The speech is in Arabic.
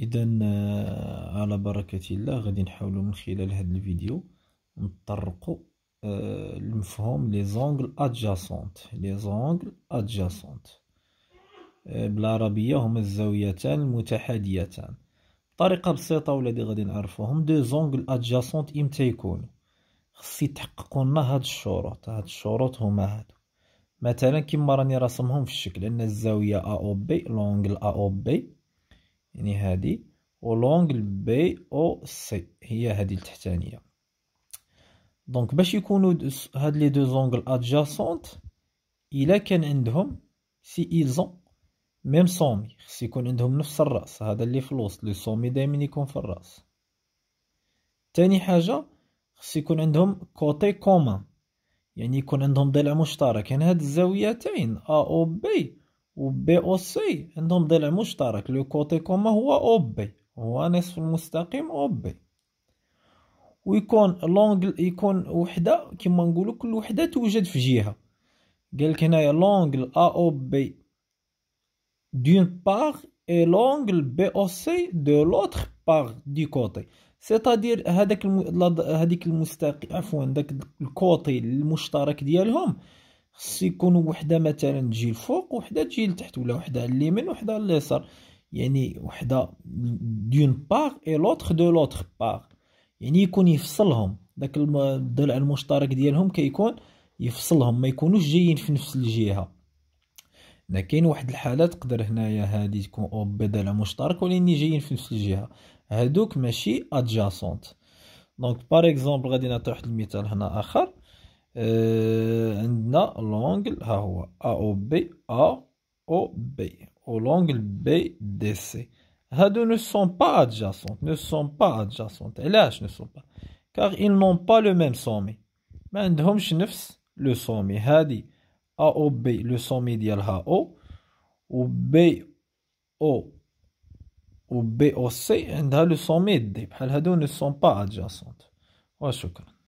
اذا آه، على بركه الله غادي نحاولوا من خلال هذا الفيديو نطرقوا آه، المفهوم لي زونغل ادجاسونت لي زونغل ادجاسونت بالعربيه هما الزاويتان المتحاديتان طريقه بسيطه ولادي غادي نعرفوهم دو زونغل ادجاسونت امتى يكون خصي تحققوا لنا هاد الشروط هاد الشروط هما هادو مثلا كيما راني راسمهم في الشكل ان الزاويه ا او بي لونغل ا او بي يعني هذه لونغ بي او سي هي هذه التحتانيه دونك باش يكونوا هاد لي دو زونغل ادجاسونت الا كان عندهم سي ايزون ميم سومي خص يكون عندهم نفس الراس هذا اللي في الوسط لو سومي دائما يكون في الراس تاني حاجه خص يكون عندهم كوتي كومان يعني يكون عندهم ضلع مشترك يعني هاد الزاويتين ا او بي وبي او سي عندهم ضلع مشترك لو كوتي كوما هو او بي هو نصف المستقيم او بي ويكون لونغ يكون وحده كما نقولوا كل وحده توجد في جهه قالك هنايا لونغ ا او بي دون بار اي لونغ بي او سي دو لوتر بار دي كوتي سيتادير هذاك هذيك المستقيم عفوا داك الكوتي المشترك ديالهم خص يكونوا وحده مثلا تجي الفوق وحده تجي لتحت ولا وحده على اليمين وحده على اليسار يعني وحده دون باغ اي لوتر دو لوتر باغ يعني يكون يفصلهم داك الضلع المشترك ديالهم كيكون يفصلهم ما يكونوش جايين في نفس الجهه هنا كاين واحد الحاله تقدر هنايا هذه تكون او بدل مشترك ولكن جايين في نفس الجهه هادوك ماشي ادجاسونت دونك بار اكزومبل غادي نعطي واحد المثال هنا اخر on euh, a l'angle AOB, B, ou l'angle BDC. Les deux ne sont pas adjacentes, ne sont pas adjacentes, et elles ne sont pas. Car ils n'ont pas le même sommet. Mais nous avons le sommet. C'est avons le sommet AOB, le sommet de l'AO, ou BO, ou BOC, et nous avons le sommet de D. ne sont pas adjacentes. Je suis sûr.